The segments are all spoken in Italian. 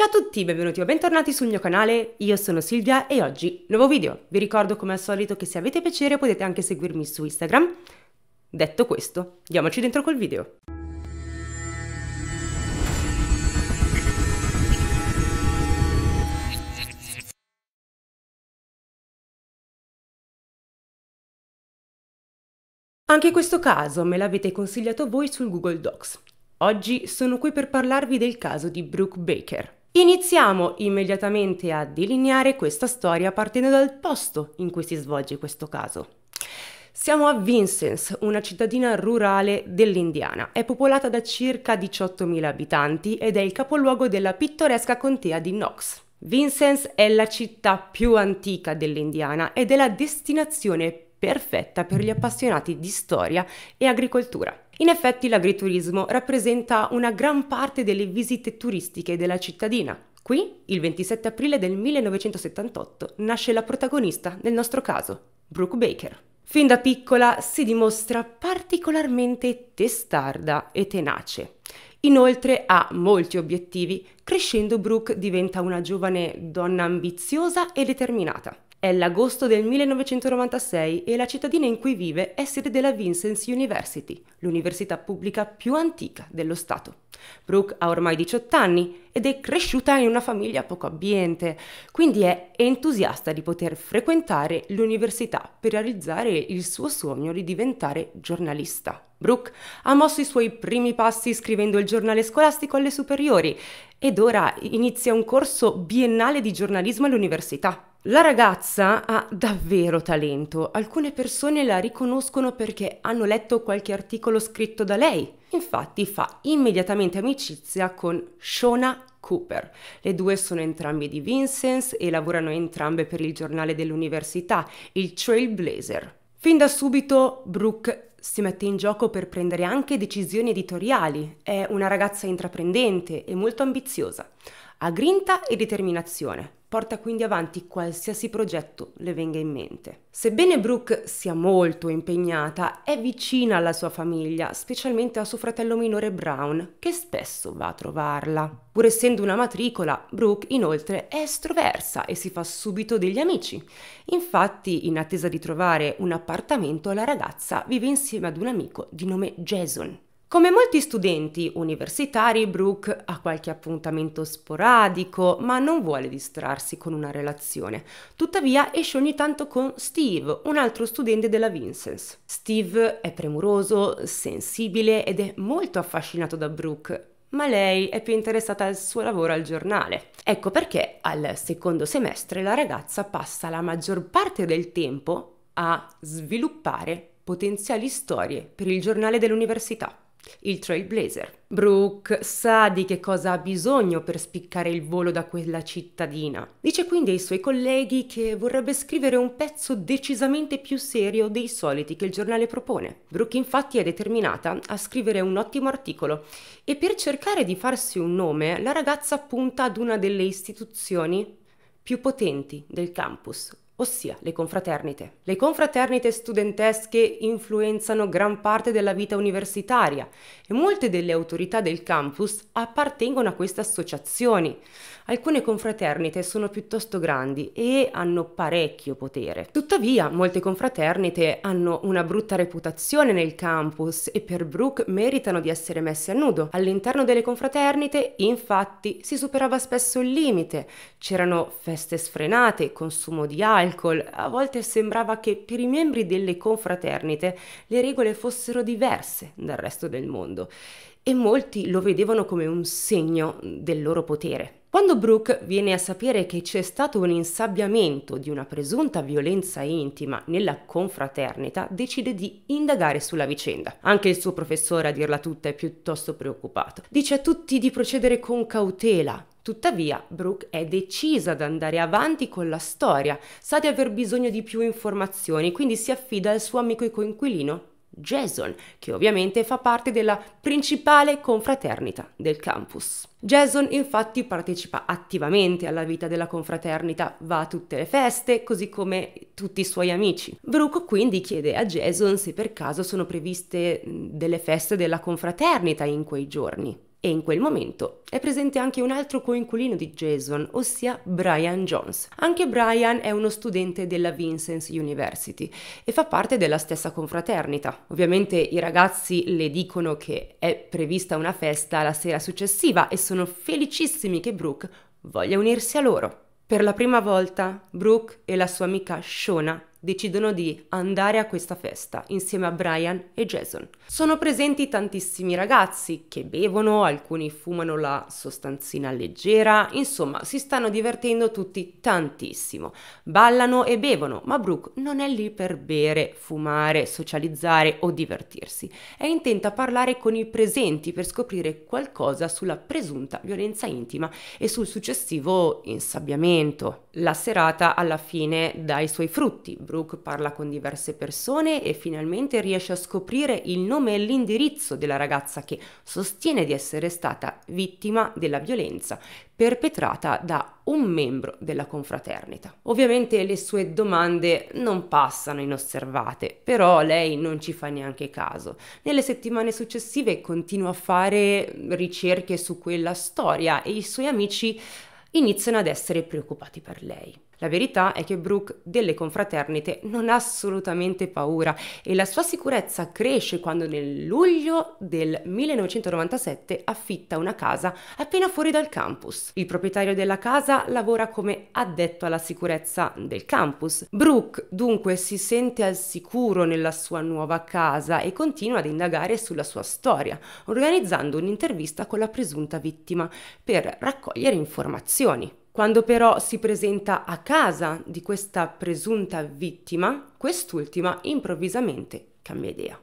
Ciao a tutti, benvenuti o bentornati sul mio canale, io sono Silvia e oggi nuovo video. Vi ricordo come al solito che se avete piacere potete anche seguirmi su Instagram. Detto questo, diamoci dentro col video. Anche questo caso me l'avete consigliato voi sul Google Docs. Oggi sono qui per parlarvi del caso di Brooke Baker, Iniziamo immediatamente a delineare questa storia partendo dal posto in cui si svolge questo caso. Siamo a Vincennes, una cittadina rurale dell'Indiana. È popolata da circa 18.000 abitanti ed è il capoluogo della pittoresca contea di Knox. Vincennes è la città più antica dell'Indiana ed è la destinazione perfetta per gli appassionati di storia e agricoltura. In effetti l'agriturismo rappresenta una gran parte delle visite turistiche della cittadina. Qui, il 27 aprile del 1978, nasce la protagonista nel nostro caso, Brooke Baker. Fin da piccola si dimostra particolarmente testarda e tenace. Inoltre ha molti obiettivi, crescendo Brooke diventa una giovane donna ambiziosa e determinata. È l'agosto del 1996 e la cittadina in cui vive è sede della Vincent's University, l'università pubblica più antica dello Stato. Brooke ha ormai 18 anni ed è cresciuta in una famiglia poco ambiente, quindi è entusiasta di poter frequentare l'università per realizzare il suo sogno di diventare giornalista. Brooke ha mosso i suoi primi passi scrivendo il giornale scolastico alle superiori ed ora inizia un corso biennale di giornalismo all'università. La ragazza ha davvero talento, alcune persone la riconoscono perché hanno letto qualche articolo scritto da lei, infatti fa immediatamente amicizia con Shona Cooper. Le due sono entrambe di Vincent e lavorano entrambe per il giornale dell'università, il Trailblazer. Fin da subito Brooke si mette in gioco per prendere anche decisioni editoriali. È una ragazza intraprendente e molto ambiziosa. Ha grinta e determinazione porta quindi avanti qualsiasi progetto le venga in mente. Sebbene Brooke sia molto impegnata, è vicina alla sua famiglia, specialmente a suo fratello minore Brown, che spesso va a trovarla. Pur essendo una matricola, Brooke inoltre è estroversa e si fa subito degli amici. Infatti, in attesa di trovare un appartamento, la ragazza vive insieme ad un amico di nome Jason. Come molti studenti universitari, Brooke ha qualche appuntamento sporadico, ma non vuole distrarsi con una relazione. Tuttavia esce ogni tanto con Steve, un altro studente della Vincent. Steve è premuroso, sensibile ed è molto affascinato da Brooke, ma lei è più interessata al suo lavoro al giornale. Ecco perché al secondo semestre la ragazza passa la maggior parte del tempo a sviluppare potenziali storie per il giornale dell'università il trailblazer. Brooke sa di che cosa ha bisogno per spiccare il volo da quella cittadina. Dice quindi ai suoi colleghi che vorrebbe scrivere un pezzo decisamente più serio dei soliti che il giornale propone. Brooke infatti è determinata a scrivere un ottimo articolo e per cercare di farsi un nome la ragazza punta ad una delle istituzioni più potenti del campus, ossia le confraternite. Le confraternite studentesche influenzano gran parte della vita universitaria e molte delle autorità del campus appartengono a queste associazioni alcune confraternite sono piuttosto grandi e hanno parecchio potere. Tuttavia, molte confraternite hanno una brutta reputazione nel campus e per Brooke meritano di essere messe a nudo. All'interno delle confraternite, infatti, si superava spesso il limite, c'erano feste sfrenate, consumo di alcol, a volte sembrava che per i membri delle confraternite le regole fossero diverse dal resto del mondo e molti lo vedevano come un segno del loro potere. Quando Brooke viene a sapere che c'è stato un insabbiamento di una presunta violenza intima nella confraternita, decide di indagare sulla vicenda. Anche il suo professore, a dirla tutta, è piuttosto preoccupato. Dice a tutti di procedere con cautela, Tuttavia, Brooke è decisa ad andare avanti con la storia, sa di aver bisogno di più informazioni, quindi si affida al suo amico e coinquilino Jason, che ovviamente fa parte della principale confraternita del campus. Jason infatti partecipa attivamente alla vita della confraternita, va a tutte le feste, così come tutti i suoi amici. Brooke quindi chiede a Jason se per caso sono previste delle feste della confraternita in quei giorni. E in quel momento è presente anche un altro coinquilino di Jason, ossia Brian Jones. Anche Brian è uno studente della Vincent University e fa parte della stessa confraternita. Ovviamente i ragazzi le dicono che è prevista una festa la sera successiva e sono felicissimi che Brooke voglia unirsi a loro. Per la prima volta Brooke e la sua amica Shona decidono di andare a questa festa insieme a Brian e Jason. Sono presenti tantissimi ragazzi che bevono, alcuni fumano la sostanzina leggera, insomma si stanno divertendo tutti tantissimo. Ballano e bevono, ma Brooke non è lì per bere, fumare, socializzare o divertirsi. È intenta a parlare con i presenti per scoprire qualcosa sulla presunta violenza intima e sul successivo insabbiamento. La serata alla fine dà i suoi frutti, Brooke parla con diverse persone e finalmente riesce a scoprire il nome e l'indirizzo della ragazza che sostiene di essere stata vittima della violenza perpetrata da un membro della confraternita. Ovviamente le sue domande non passano inosservate, però lei non ci fa neanche caso. Nelle settimane successive continua a fare ricerche su quella storia e i suoi amici iniziano ad essere preoccupati per lei. La verità è che Brooke delle confraternite non ha assolutamente paura e la sua sicurezza cresce quando nel luglio del 1997 affitta una casa appena fuori dal campus. Il proprietario della casa lavora come addetto alla sicurezza del campus. Brooke dunque si sente al sicuro nella sua nuova casa e continua ad indagare sulla sua storia, organizzando un'intervista con la presunta vittima per raccogliere informazioni. Quando però si presenta a casa di questa presunta vittima, quest'ultima improvvisamente cambia idea.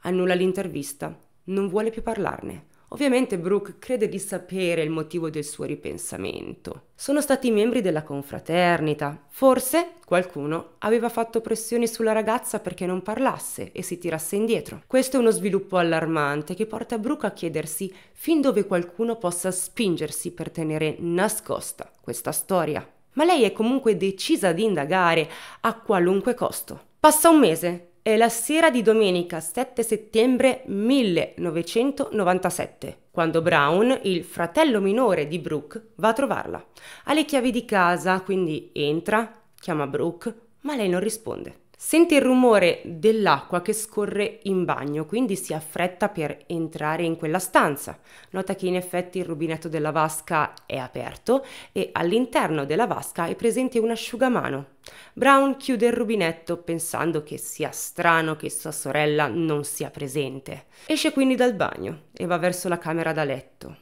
Annulla l'intervista, non vuole più parlarne. Ovviamente Brooke crede di sapere il motivo del suo ripensamento. Sono stati membri della confraternita. Forse qualcuno aveva fatto pressioni sulla ragazza perché non parlasse e si tirasse indietro. Questo è uno sviluppo allarmante che porta Brooke a chiedersi fin dove qualcuno possa spingersi per tenere nascosta questa storia. Ma lei è comunque decisa ad indagare a qualunque costo. Passa un mese è la sera di domenica 7 settembre 1997, quando Brown, il fratello minore di Brooke, va a trovarla. Ha le chiavi di casa, quindi entra, chiama Brooke, ma lei non risponde. Sente il rumore dell'acqua che scorre in bagno, quindi si affretta per entrare in quella stanza. Nota che in effetti il rubinetto della vasca è aperto e all'interno della vasca è presente un asciugamano. Brown chiude il rubinetto pensando che sia strano che sua sorella non sia presente. Esce quindi dal bagno e va verso la camera da letto.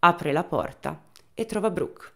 Apre la porta e trova Brooke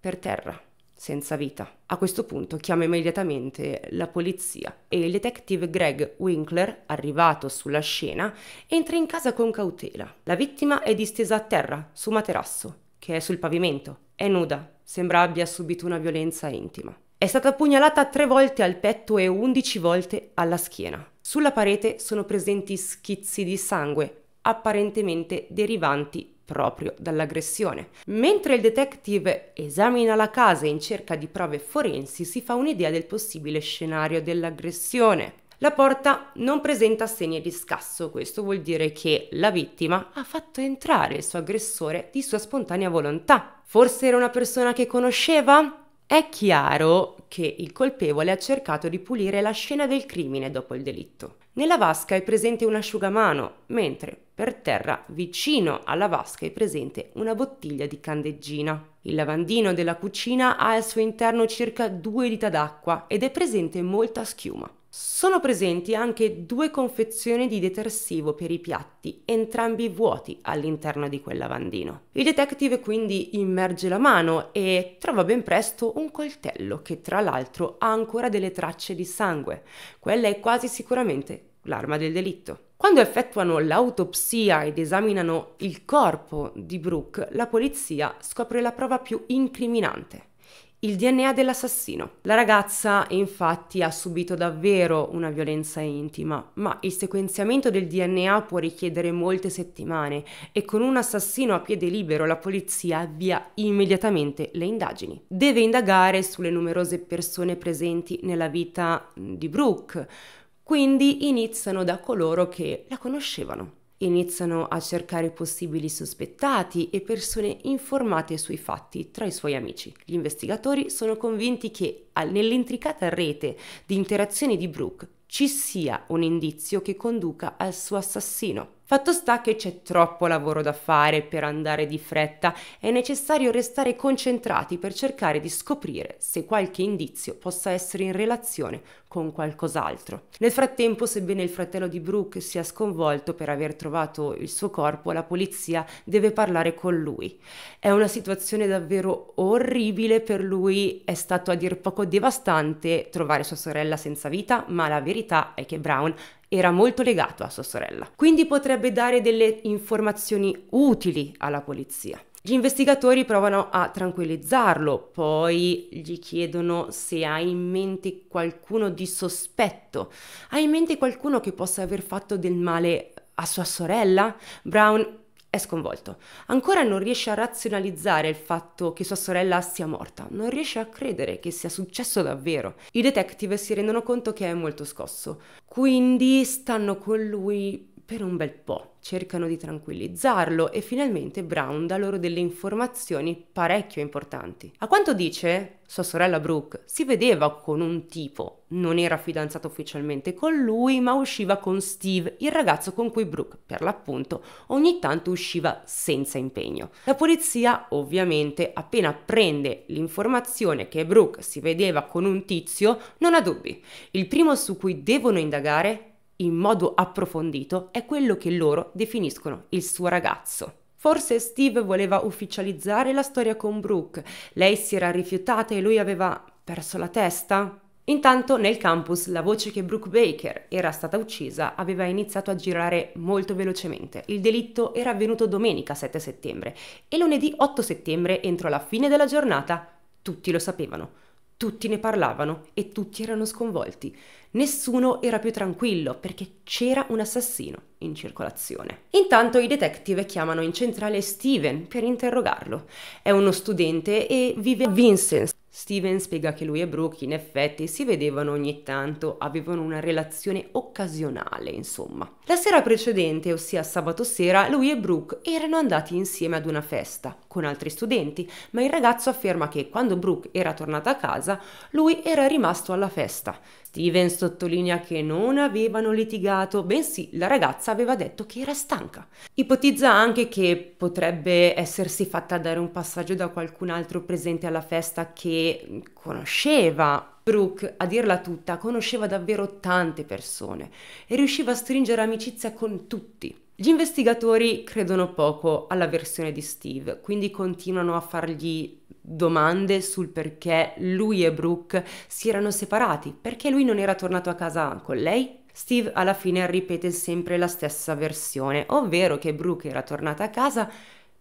per terra senza vita. A questo punto chiama immediatamente la polizia e il detective Greg Winkler, arrivato sulla scena, entra in casa con cautela. La vittima è distesa a terra, su materasso, che è sul pavimento. È nuda, sembra abbia subito una violenza intima. È stata pugnalata tre volte al petto e undici volte alla schiena. Sulla parete sono presenti schizzi di sangue, apparentemente derivanti proprio dall'aggressione. Mentre il detective esamina la casa in cerca di prove forensi, si fa un'idea del possibile scenario dell'aggressione. La porta non presenta segni di scasso, questo vuol dire che la vittima ha fatto entrare il suo aggressore di sua spontanea volontà. Forse era una persona che conosceva? È chiaro che il colpevole ha cercato di pulire la scena del crimine dopo il delitto. Nella vasca è presente un asciugamano, mentre per terra, vicino alla vasca, è presente una bottiglia di candeggina. Il lavandino della cucina ha al suo interno circa due dita d'acqua ed è presente molta schiuma. Sono presenti anche due confezioni di detersivo per i piatti, entrambi vuoti all'interno di quel lavandino. Il detective quindi immerge la mano e trova ben presto un coltello che tra l'altro ha ancora delle tracce di sangue. Quella è quasi sicuramente l'arma del delitto. Quando effettuano l'autopsia ed esaminano il corpo di Brooke, la polizia scopre la prova più incriminante. Il DNA dell'assassino. La ragazza infatti ha subito davvero una violenza intima, ma il sequenziamento del DNA può richiedere molte settimane e con un assassino a piede libero la polizia avvia immediatamente le indagini. Deve indagare sulle numerose persone presenti nella vita di Brooke, quindi iniziano da coloro che la conoscevano. Iniziano a cercare possibili sospettati e persone informate sui fatti tra i suoi amici. Gli investigatori sono convinti che nell'intricata rete di interazioni di Brooke ci sia un indizio che conduca al suo assassino. Fatto sta che c'è troppo lavoro da fare per andare di fretta, è necessario restare concentrati per cercare di scoprire se qualche indizio possa essere in relazione con qualcos'altro. Nel frattempo, sebbene il fratello di Brooke sia sconvolto per aver trovato il suo corpo, la polizia deve parlare con lui. È una situazione davvero orribile per lui, è stato a dir poco devastante trovare sua sorella senza vita, ma la verità è che Brown era molto legato a sua sorella, quindi potrebbe dare delle informazioni utili alla polizia. Gli investigatori provano a tranquillizzarlo, poi gli chiedono se ha in mente qualcuno di sospetto, ha in mente qualcuno che possa aver fatto del male a sua sorella? Brown è sconvolto. Ancora non riesce a razionalizzare il fatto che sua sorella sia morta, non riesce a credere che sia successo davvero. I detective si rendono conto che è molto scosso, quindi stanno con lui per un bel po', cercano di tranquillizzarlo e finalmente Brown dà loro delle informazioni parecchio importanti. A quanto dice sua sorella Brooke, si vedeva con un tipo, non era fidanzata ufficialmente con lui, ma usciva con Steve, il ragazzo con cui Brooke, per l'appunto, ogni tanto usciva senza impegno. La polizia, ovviamente, appena prende l'informazione che Brooke si vedeva con un tizio, non ha dubbi. Il primo su cui devono indagare in modo approfondito è quello che loro definiscono il suo ragazzo. Forse Steve voleva ufficializzare la storia con Brooke, lei si era rifiutata e lui aveva perso la testa? Intanto nel campus la voce che Brooke Baker era stata uccisa aveva iniziato a girare molto velocemente. Il delitto era avvenuto domenica 7 settembre e lunedì 8 settembre, entro la fine della giornata, tutti lo sapevano. Tutti ne parlavano e tutti erano sconvolti. Nessuno era più tranquillo perché c'era un assassino in circolazione. Intanto i detective chiamano in centrale Steven per interrogarlo. È uno studente e vive a Vincent, Steven spiega che lui e Brooke in effetti si vedevano ogni tanto, avevano una relazione occasionale, insomma. La sera precedente, ossia sabato sera, lui e Brooke erano andati insieme ad una festa con altri studenti, ma il ragazzo afferma che quando Brooke era tornata a casa, lui era rimasto alla festa. Steven sottolinea che non avevano litigato, bensì la ragazza aveva detto che era stanca. Ipotizza anche che potrebbe essersi fatta dare un passaggio da qualcun altro presente alla festa che conosceva Brooke, a dirla tutta, conosceva davvero tante persone e riusciva a stringere amicizia con tutti. Gli investigatori credono poco alla versione di Steve, quindi continuano a fargli domande sul perché lui e Brooke si erano separati, perché lui non era tornato a casa con lei Steve alla fine ripete sempre la stessa versione, ovvero che Brooke era tornata a casa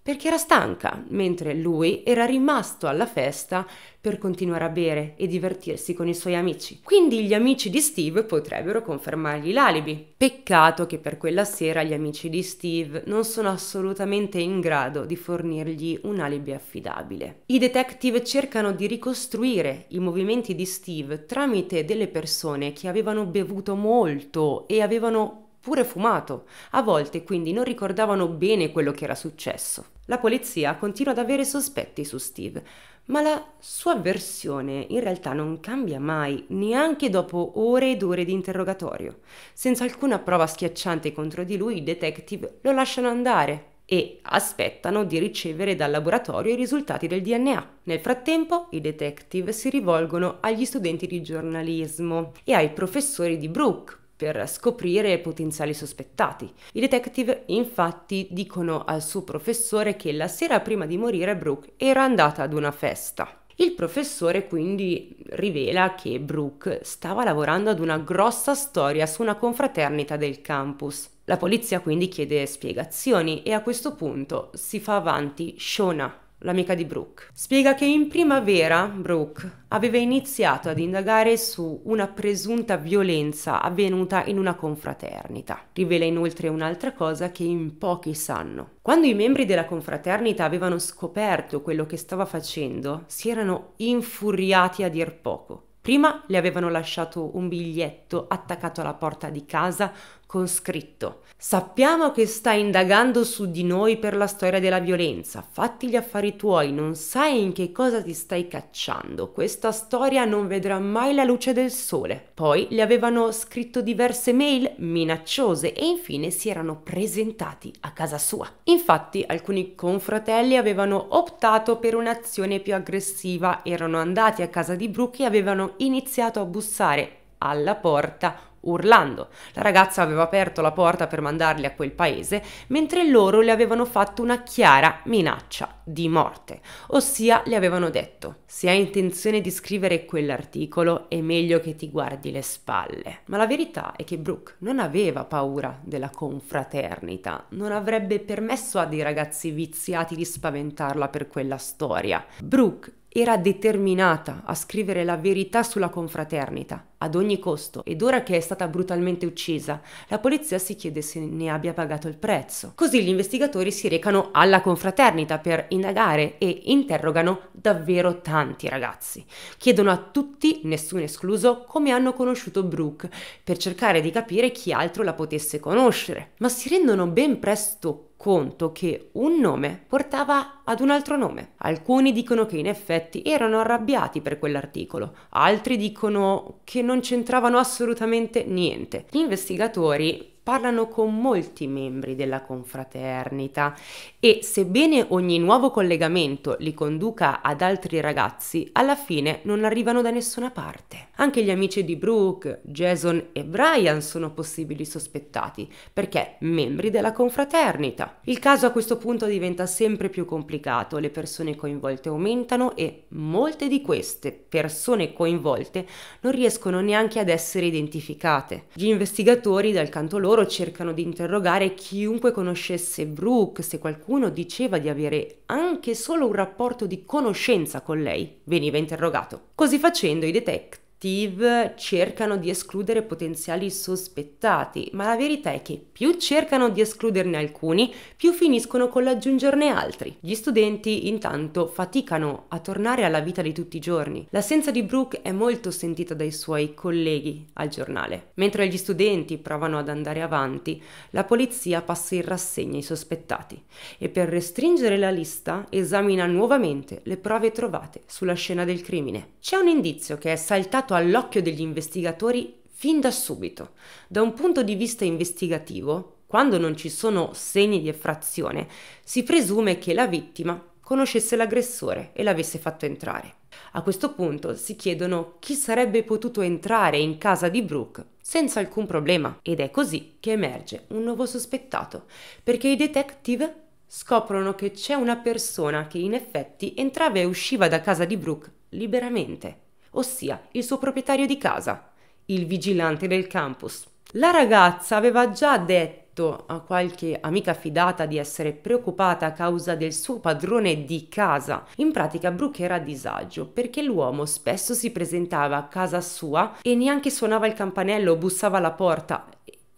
perché era stanca, mentre lui era rimasto alla festa per continuare a bere e divertirsi con i suoi amici. Quindi gli amici di Steve potrebbero confermargli l'alibi. Peccato che per quella sera gli amici di Steve non sono assolutamente in grado di fornirgli un alibi affidabile. I detective cercano di ricostruire i movimenti di Steve tramite delle persone che avevano bevuto molto e avevano pure fumato, a volte quindi non ricordavano bene quello che era successo. La polizia continua ad avere sospetti su Steve, ma la sua versione in realtà non cambia mai, neanche dopo ore ed ore di interrogatorio. Senza alcuna prova schiacciante contro di lui, i detective lo lasciano andare e aspettano di ricevere dal laboratorio i risultati del DNA. Nel frattempo i detective si rivolgono agli studenti di giornalismo e ai professori di Brooke per scoprire potenziali sospettati. I detective infatti dicono al suo professore che la sera prima di morire Brooke era andata ad una festa. Il professore quindi rivela che Brooke stava lavorando ad una grossa storia su una confraternita del campus. La polizia quindi chiede spiegazioni e a questo punto si fa avanti Shona, l'amica di Brooke. Spiega che in primavera Brooke aveva iniziato ad indagare su una presunta violenza avvenuta in una confraternita. Rivela inoltre un'altra cosa che in pochi sanno. Quando i membri della confraternita avevano scoperto quello che stava facendo, si erano infuriati a dir poco. Prima le avevano lasciato un biglietto attaccato alla porta di casa con scritto Sappiamo che stai indagando su di noi per la storia della violenza, fatti gli affari tuoi, non sai in che cosa ti stai cacciando, questa storia non vedrà mai la luce del sole. Poi le avevano scritto diverse mail minacciose e infine si erano presentati a casa sua. Infatti alcuni confratelli avevano optato per un'azione più aggressiva, erano andati a casa di Brooke e avevano iniziato a bussare alla porta urlando. La ragazza aveva aperto la porta per mandarli a quel paese, mentre loro le avevano fatto una chiara minaccia di morte, ossia le avevano detto se hai intenzione di scrivere quell'articolo è meglio che ti guardi le spalle. Ma la verità è che Brooke non aveva paura della confraternita, non avrebbe permesso a dei ragazzi viziati di spaventarla per quella storia. Brooke era determinata a scrivere la verità sulla confraternita ad ogni costo ed ora che è stata brutalmente uccisa, la polizia si chiede se ne abbia pagato il prezzo. Così gli investigatori si recano alla confraternita per indagare e interrogano davvero tanti ragazzi. Chiedono a tutti, nessuno escluso, come hanno conosciuto Brooke per cercare di capire chi altro la potesse conoscere, ma si rendono ben presto conto che un nome portava ad un altro nome. Alcuni dicono che in effetti erano arrabbiati per quell'articolo, altri dicono che non c'entravano assolutamente niente. Gli investigatori parlano con molti membri della confraternita e sebbene ogni nuovo collegamento li conduca ad altri ragazzi, alla fine non arrivano da nessuna parte. Anche gli amici di Brooke, Jason e Brian sono possibili sospettati perché membri della confraternita. Il caso a questo punto diventa sempre più complicato, le persone coinvolte aumentano e molte di queste persone coinvolte non riescono neanche ad essere identificate. Gli investigatori dal canto loro loro cercano di interrogare chiunque conoscesse Brooke se qualcuno diceva di avere anche solo un rapporto di conoscenza con lei, veniva interrogato. Così facendo i detective detective cercano di escludere potenziali sospettati, ma la verità è che più cercano di escluderne alcuni, più finiscono con l'aggiungerne altri. Gli studenti intanto faticano a tornare alla vita di tutti i giorni. L'assenza di Brooke è molto sentita dai suoi colleghi al giornale. Mentre gli studenti provano ad andare avanti, la polizia passa in rassegna i sospettati e per restringere la lista esamina nuovamente le prove trovate sulla scena del crimine. C'è un indizio che è saltato portato all'occhio degli investigatori fin da subito. Da un punto di vista investigativo, quando non ci sono segni di effrazione, si presume che la vittima conoscesse l'aggressore e l'avesse fatto entrare. A questo punto si chiedono chi sarebbe potuto entrare in casa di Brooke senza alcun problema ed è così che emerge un nuovo sospettato, perché i detective scoprono che c'è una persona che in effetti entrava e usciva da casa di Brooke liberamente ossia il suo proprietario di casa, il vigilante del campus. La ragazza aveva già detto a qualche amica fidata di essere preoccupata a causa del suo padrone di casa. In pratica Brooke era a disagio perché l'uomo spesso si presentava a casa sua e neanche suonava il campanello o bussava alla porta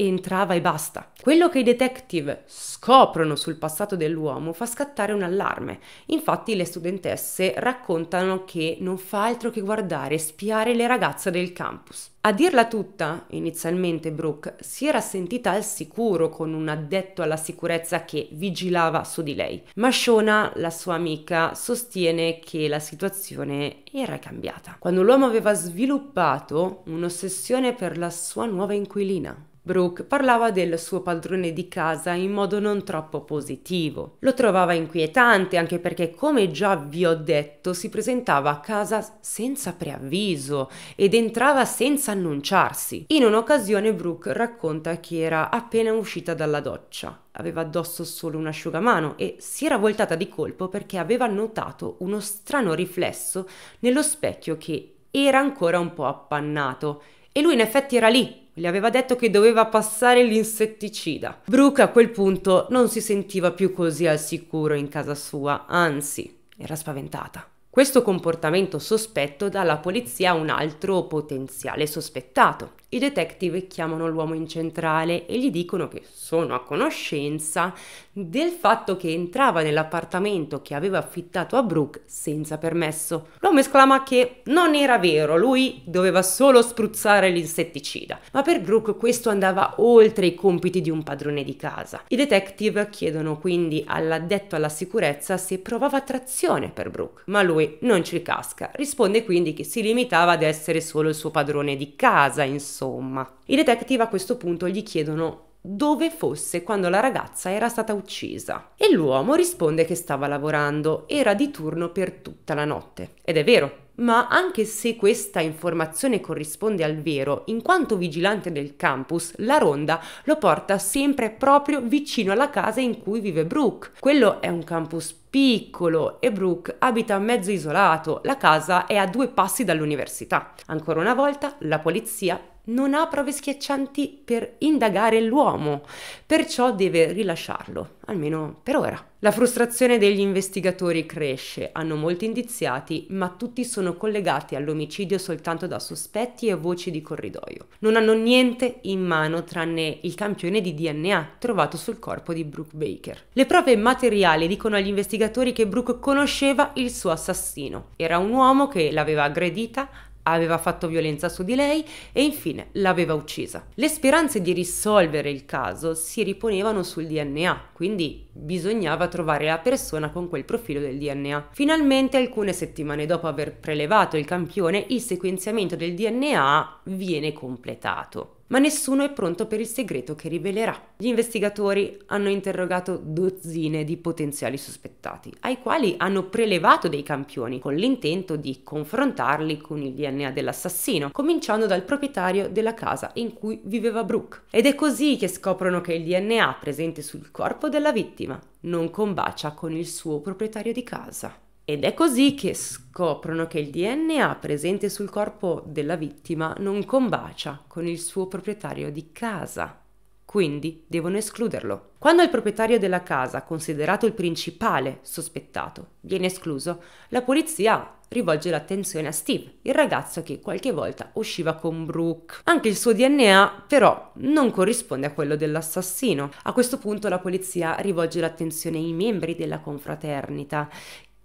entrava e basta. Quello che i detective scoprono sul passato dell'uomo fa scattare un allarme. Infatti le studentesse raccontano che non fa altro che guardare e spiare le ragazze del campus. A dirla tutta, inizialmente Brooke si era sentita al sicuro con un addetto alla sicurezza che vigilava su di lei, ma Shona, la sua amica, sostiene che la situazione era cambiata. Quando l'uomo aveva sviluppato un'ossessione per la sua nuova inquilina, Brooke parlava del suo padrone di casa in modo non troppo positivo. Lo trovava inquietante anche perché, come già vi ho detto, si presentava a casa senza preavviso ed entrava senza annunciarsi. In un'occasione Brooke racconta che era appena uscita dalla doccia aveva addosso solo un asciugamano e si era voltata di colpo perché aveva notato uno strano riflesso nello specchio che era ancora un po' appannato. E lui in effetti era lì, gli aveva detto che doveva passare l'insetticida. Brooke a quel punto non si sentiva più così al sicuro in casa sua, anzi, era spaventata. Questo comportamento sospetto dà alla polizia un altro potenziale sospettato. I detective chiamano l'uomo in centrale e gli dicono che sono a conoscenza del fatto che entrava nell'appartamento che aveva affittato a Brooke senza permesso. L'uomo esclama che non era vero, lui doveva solo spruzzare l'insetticida. Ma per Brooke questo andava oltre i compiti di un padrone di casa. I detective chiedono quindi all'addetto alla sicurezza se provava attrazione per Brooke, ma lui Hathaway non ci casca, risponde quindi che si limitava ad essere solo il suo padrone di casa, insomma. I detective a questo punto gli chiedono dove fosse quando la ragazza era stata uccisa. E l'uomo risponde che stava lavorando, era di turno per tutta la notte. Ed è vero, ma anche se questa informazione corrisponde al vero, in quanto vigilante del campus, la ronda lo porta sempre proprio vicino alla casa in cui vive Brooke. Quello è un campus piccolo e Brooke abita mezzo isolato, la casa è a due passi dall'università. Ancora una volta la polizia non ha prove schiaccianti per indagare l'uomo, perciò deve rilasciarlo, almeno per ora. La frustrazione degli investigatori cresce, hanno molti indiziati, ma tutti sono collegati all'omicidio soltanto da sospetti e voci di corridoio. Non hanno niente in mano tranne il campione di DNA trovato sul corpo di Brooke Baker. Le prove materiali dicono agli investigatori che Brooke conosceva il suo assassino. Era un uomo che l'aveva aggredita, aveva fatto violenza su di lei e infine l'aveva uccisa. Le speranze di risolvere il caso si riponevano sul DNA, quindi bisognava trovare la persona con quel profilo del DNA. Finalmente, alcune settimane dopo aver prelevato il campione, il sequenziamento del DNA viene completato ma nessuno è pronto per il segreto che rivelerà. Gli investigatori hanno interrogato dozzine di potenziali sospettati, ai quali hanno prelevato dei campioni con l'intento di confrontarli con il DNA dell'assassino, cominciando dal proprietario della casa in cui viveva Brooke. Ed è così che scoprono che il DNA presente sul corpo della vittima non combacia con il suo proprietario di casa. Ed è così che scoprono che il DNA presente sul corpo della vittima non combacia con il suo proprietario di casa. Quindi devono escluderlo. Quando il proprietario della casa, considerato il principale sospettato, viene escluso, la polizia rivolge l'attenzione a Steve, il ragazzo che qualche volta usciva con Brooke. Anche il suo DNA però non corrisponde a quello dell'assassino. A questo punto la polizia rivolge l'attenzione ai membri della confraternita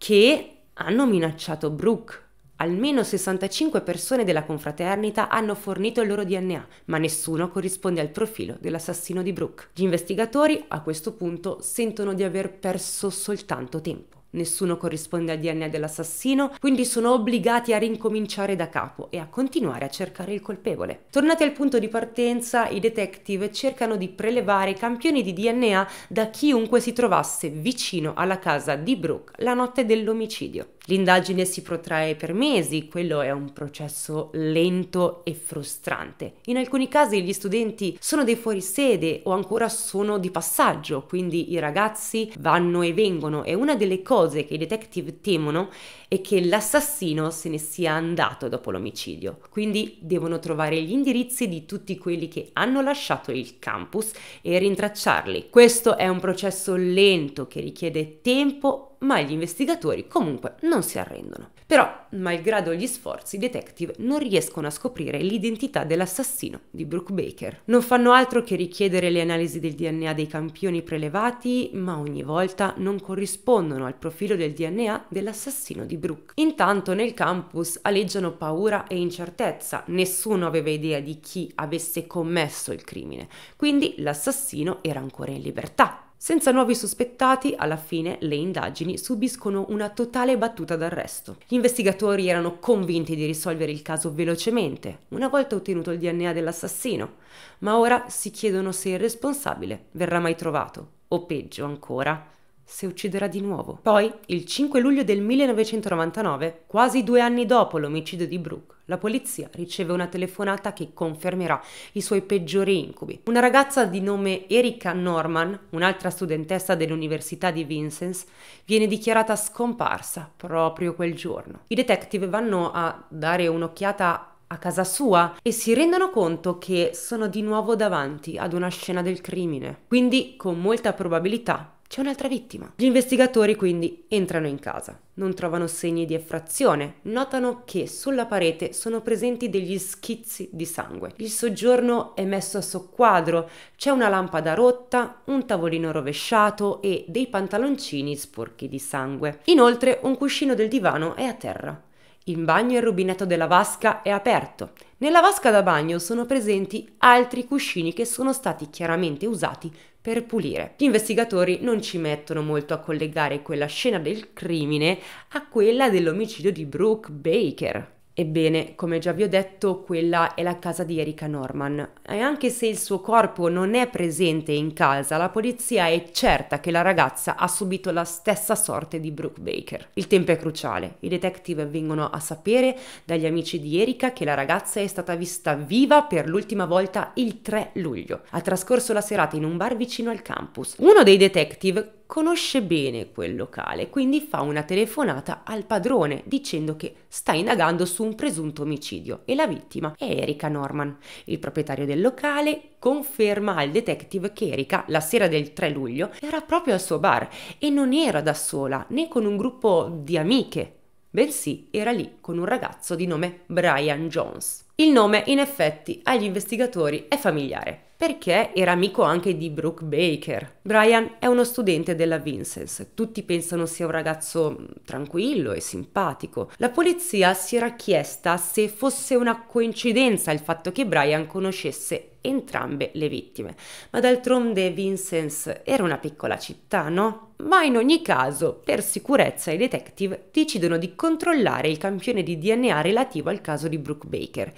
che hanno minacciato Brooke. Almeno 65 persone della confraternita hanno fornito il loro DNA, ma nessuno corrisponde al profilo dell'assassino di Brooke. Gli investigatori a questo punto sentono di aver perso soltanto tempo nessuno corrisponde al DNA dell'assassino, quindi sono obbligati a rincominciare da capo e a continuare a cercare il colpevole. Tornati al punto di partenza, i detective cercano di prelevare campioni di DNA da chiunque si trovasse vicino alla casa di Brooke la notte dell'omicidio. L'indagine si protrae per mesi, quello è un processo lento e frustrante. In alcuni casi gli studenti sono dei fuorisede o ancora sono di passaggio, quindi i ragazzi vanno e vengono e una delle cose cose che i detective temono è che l'assassino se ne sia andato dopo l'omicidio. Quindi devono trovare gli indirizzi di tutti quelli che hanno lasciato il campus e rintracciarli. Questo è un processo lento che richiede tempo ma gli investigatori comunque non si arrendono. Però, malgrado gli sforzi, i detective non riescono a scoprire l'identità dell'assassino di Brooke Baker. Non fanno altro che richiedere le analisi del DNA dei campioni prelevati, ma ogni volta non corrispondono al profilo del DNA dell'assassino di Brooke. Intanto nel campus aleggiano paura e incertezza, nessuno aveva idea di chi avesse commesso il crimine, quindi l'assassino era ancora in libertà senza nuovi sospettati, alla fine le indagini subiscono una totale battuta d'arresto. Gli investigatori erano convinti di risolvere il caso velocemente, una volta ottenuto il DNA dell'assassino, ma ora si chiedono se il responsabile verrà mai trovato, o peggio ancora, se ucciderà di nuovo. Poi, il 5 luglio del 1999, quasi due anni dopo l'omicidio di Brooke, la polizia riceve una telefonata che confermerà i suoi peggiori incubi. Una ragazza di nome Erika Norman, un'altra studentessa dell'Università di Vincennes, viene dichiarata scomparsa proprio quel giorno. I detective vanno a dare un'occhiata a casa sua e si rendono conto che sono di nuovo davanti ad una scena del crimine. Quindi, con molta probabilità, c'è un'altra vittima. Gli investigatori quindi entrano in casa. Non trovano segni di effrazione. Notano che sulla parete sono presenti degli schizzi di sangue. Il soggiorno è messo a soqquadro. C'è una lampada rotta, un tavolino rovesciato e dei pantaloncini sporchi di sangue. Inoltre un cuscino del divano è a terra. In bagno il rubinetto della vasca è aperto. Nella vasca da bagno sono presenti altri cuscini che sono stati chiaramente usati per pulire. Gli investigatori non ci mettono molto a collegare quella scena del crimine a quella dell'omicidio di Brooke Baker. Ebbene, come già vi ho detto, quella è la casa di Erika Norman e anche se il suo corpo non è presente in casa, la polizia è certa che la ragazza ha subito la stessa sorte di Brooke Baker. Il tempo è cruciale, i detective vengono a sapere dagli amici di Erika che la ragazza è stata vista viva per l'ultima volta il 3 luglio. Ha trascorso la serata in un bar vicino al campus. Uno dei detective conosce bene quel locale, quindi fa una telefonata al padrone dicendo che sta indagando su un presunto omicidio e la vittima è Erika Norman. Il proprietario del locale conferma al detective che Erika la sera del 3 luglio era proprio al suo bar e non era da sola né con un gruppo di amiche, bensì era lì con un ragazzo di nome Brian Jones. Il nome in effetti agli investigatori è familiare, perché era amico anche di Brooke Baker. Brian è uno studente della Vincent, tutti pensano sia un ragazzo mm, tranquillo e simpatico. La polizia si era chiesta se fosse una coincidenza il fatto che Brian conoscesse entrambe le vittime. Ma d'altronde Vincennes era una piccola città, no? Ma in ogni caso, per sicurezza, i detective decidono di controllare il campione di DNA relativo al caso di Brooke Baker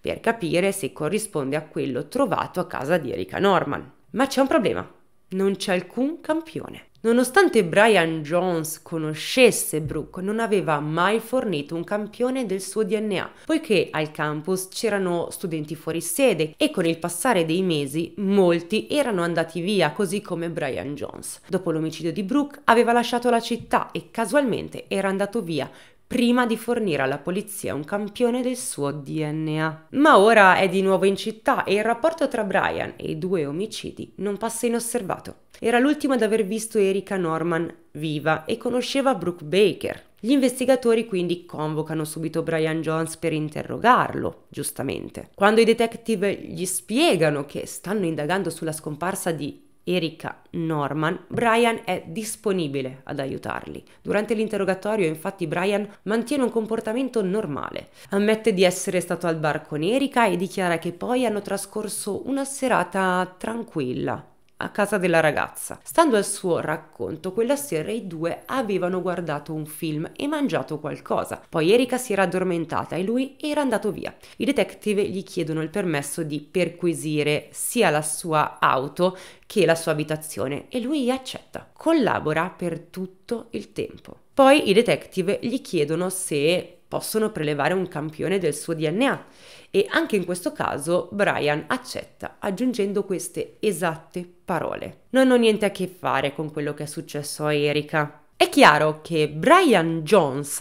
per capire se corrisponde a quello trovato a casa di Erika Norman. Ma c'è un problema, non c'è alcun campione. Nonostante Brian Jones conoscesse Brooke, non aveva mai fornito un campione del suo DNA, poiché al campus c'erano studenti fuori sede e con il passare dei mesi molti erano andati via, così come Brian Jones. Dopo l'omicidio di Brooke aveva lasciato la città e casualmente era andato via prima di fornire alla polizia un campione del suo DNA. Ma ora è di nuovo in città e il rapporto tra Brian e i due omicidi non passa inosservato. Era l'ultimo ad aver visto Erika Norman viva e conosceva Brooke Baker. Gli investigatori quindi convocano subito Brian Jones per interrogarlo, giustamente. Quando i detective gli spiegano che stanno indagando sulla scomparsa di Erika Norman, Brian è disponibile ad aiutarli. Durante l'interrogatorio, infatti, Brian mantiene un comportamento normale. Ammette di essere stato al bar con Erika e dichiara che poi hanno trascorso una serata tranquilla a casa della ragazza. Stando al suo racconto, quella sera i due avevano guardato un film e mangiato qualcosa. Poi Erika si era addormentata e lui era andato via. I detective gli chiedono il permesso di perquisire sia la sua auto che la sua abitazione e lui accetta. Collabora per tutto il tempo. Poi i detective gli chiedono se possono prelevare un campione del suo DNA e anche in questo caso Brian accetta aggiungendo queste esatte parole. Non ho niente a che fare con quello che è successo a Erika. È chiaro che Brian Jones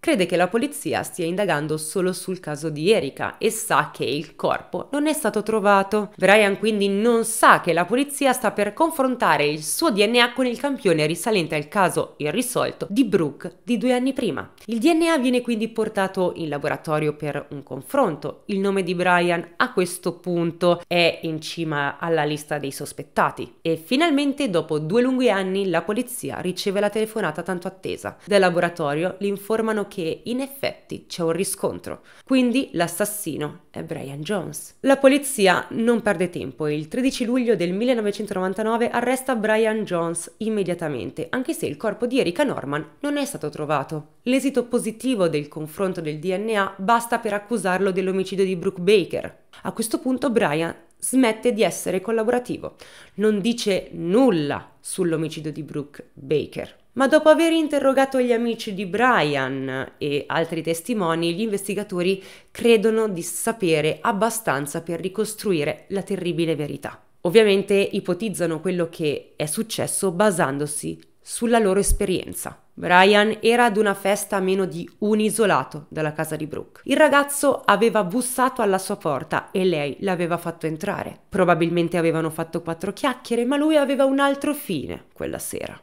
crede che la polizia stia indagando solo sul caso di Erika e sa che il corpo non è stato trovato. Brian quindi non sa che la polizia sta per confrontare il suo DNA con il campione risalente al caso irrisolto di Brooke di due anni prima. Il DNA viene quindi portato in laboratorio per un confronto. Il nome di Brian a questo punto è in cima alla lista dei sospettati e finalmente dopo due lunghi anni la polizia riceve la telefonata tanto attesa. Dal laboratorio li l'informano che in effetti c'è un riscontro. Quindi l'assassino è Brian Jones. La polizia non perde tempo e il 13 luglio del 1999 arresta Brian Jones immediatamente, anche se il corpo di Erika Norman non è stato trovato. L'esito positivo del confronto del DNA basta per accusarlo dell'omicidio di Brooke Baker. A questo punto Brian smette di essere collaborativo, non dice nulla sull'omicidio di Brooke Baker ma dopo aver interrogato gli amici di Brian e altri testimoni, gli investigatori credono di sapere abbastanza per ricostruire la terribile verità. Ovviamente ipotizzano quello che è successo basandosi sulla loro esperienza. Brian era ad una festa a meno di un isolato dalla casa di Brooke. Il ragazzo aveva bussato alla sua porta e lei l'aveva fatto entrare. Probabilmente avevano fatto quattro chiacchiere, ma lui aveva un altro fine quella sera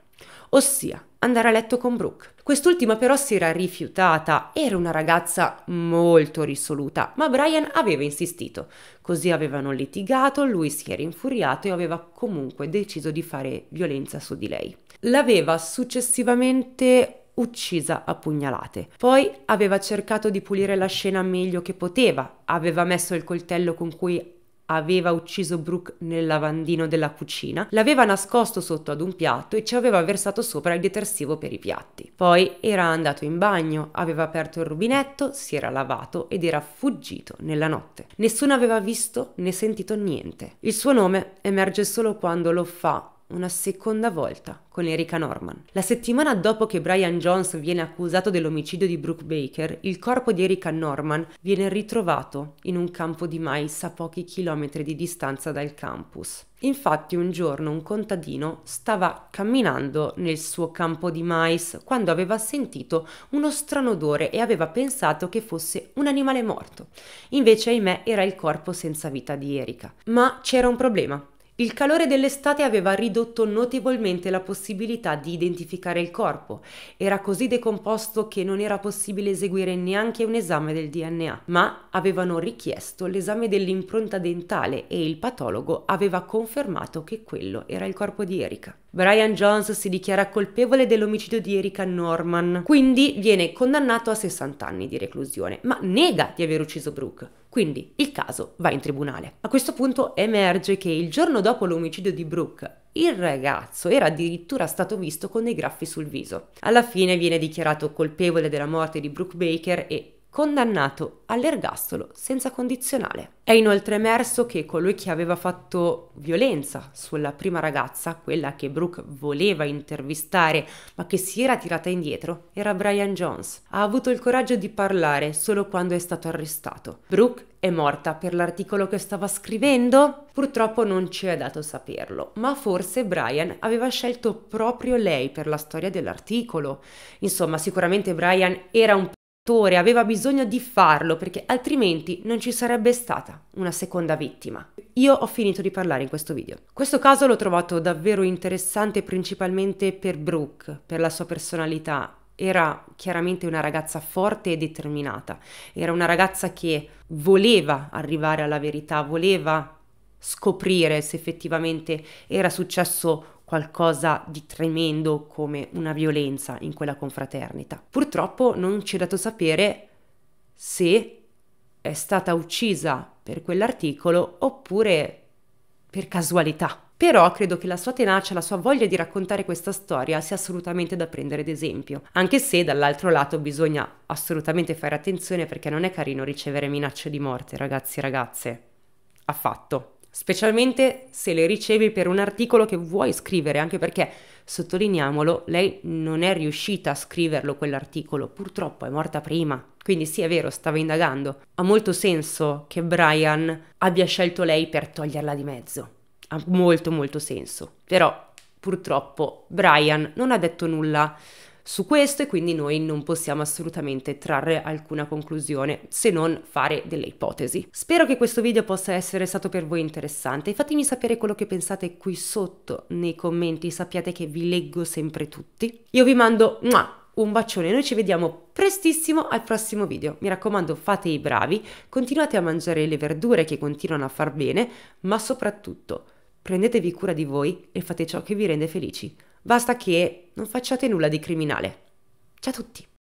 ossia andare a letto con Brooke. Quest'ultima però si era rifiutata, era una ragazza molto risoluta, ma Brian aveva insistito. Così avevano litigato, lui si era infuriato e aveva comunque deciso di fare violenza su di lei. L'aveva successivamente uccisa a pugnalate. Poi aveva cercato di pulire la scena meglio che poteva, aveva messo il coltello con cui aveva ucciso Brooke nel lavandino della cucina, l'aveva nascosto sotto ad un piatto e ci aveva versato sopra il detersivo per i piatti. Poi era andato in bagno, aveva aperto il rubinetto, si era lavato ed era fuggito nella notte. Nessuno aveva visto né sentito niente. Il suo nome emerge solo quando lo fa una seconda volta con Erika Norman. La settimana dopo che Brian Jones viene accusato dell'omicidio di Brooke Baker, il corpo di Erika Norman viene ritrovato in un campo di mais a pochi chilometri di distanza dal campus. Infatti un giorno un contadino stava camminando nel suo campo di mais quando aveva sentito uno strano odore e aveva pensato che fosse un animale morto. Invece, ahimè, era il corpo senza vita di Erika. Ma c'era un problema. Il calore dell'estate aveva ridotto notevolmente la possibilità di identificare il corpo, era così decomposto che non era possibile eseguire neanche un esame del DNA, ma avevano richiesto l'esame dell'impronta dentale e il patologo aveva confermato che quello era il corpo di Erika. Brian Jones si dichiara colpevole dell'omicidio di Erika Norman, quindi viene condannato a 60 anni di reclusione, ma nega di aver ucciso Brooke. Quindi il caso va in tribunale. A questo punto emerge che il giorno dopo l'omicidio di Brooke, il ragazzo era addirittura stato visto con dei graffi sul viso. Alla fine viene dichiarato colpevole della morte di Brooke Baker e condannato all'ergastolo senza condizionale. È inoltre emerso che colui che aveva fatto violenza sulla prima ragazza, quella che Brooke voleva intervistare ma che si era tirata indietro, era Brian Jones. Ha avuto il coraggio di parlare solo quando è stato arrestato. Brooke è morta per l'articolo che stava scrivendo? Purtroppo non ci è dato saperlo, ma forse Brian aveva scelto proprio lei per la storia dell'articolo. Insomma, sicuramente Brian era un aveva bisogno di farlo perché altrimenti non ci sarebbe stata una seconda vittima. Io ho finito di parlare in questo video. Questo caso l'ho trovato davvero interessante principalmente per Brooke, per la sua personalità. Era chiaramente una ragazza forte e determinata, era una ragazza che voleva arrivare alla verità, voleva scoprire se effettivamente era successo qualcosa di tremendo come una violenza in quella confraternita. Purtroppo non ci è dato sapere se è stata uccisa per quell'articolo oppure per casualità. Però credo che la sua tenacia, la sua voglia di raccontare questa storia sia assolutamente da prendere d'esempio, anche se dall'altro lato bisogna assolutamente fare attenzione perché non è carino ricevere minacce di morte, ragazzi e ragazze. Affatto specialmente se le ricevi per un articolo che vuoi scrivere, anche perché, sottolineiamolo, lei non è riuscita a scriverlo quell'articolo, purtroppo è morta prima. Quindi sì, è vero, stava indagando. Ha molto senso che Brian abbia scelto lei per toglierla di mezzo. Ha molto molto senso. Però, purtroppo, Brian non ha detto nulla su questo e quindi noi non possiamo assolutamente trarre alcuna conclusione se non fare delle ipotesi. Spero che questo video possa essere stato per voi interessante. Fatemi sapere quello che pensate qui sotto nei commenti, sappiate che vi leggo sempre tutti. Io vi mando un bacione, noi ci vediamo prestissimo al prossimo video. Mi raccomando, fate i bravi, continuate a mangiare le verdure che continuano a far bene, ma soprattutto prendetevi cura di voi e fate ciò che vi rende felici. Basta che non facciate nulla di criminale. Ciao a tutti!